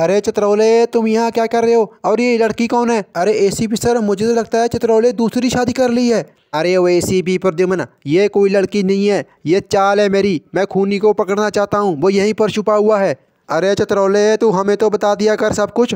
अरे चित्रौले तुम यहाँ क्या कर रहे हो और ये लड़की कौन है अरे एसीपी सर मुझे तो लगता है चित्रौले दूसरी शादी कर ली है अरे वो ए सी पी प्रद्युमन ये कोई लड़की नहीं है ये चाल है मेरी मैं खूनी को पकड़ना चाहता हूँ वो यहीं पर छुपा हुआ है अरे चित्रौले तू हमें तो बता दिया कर सब कुछ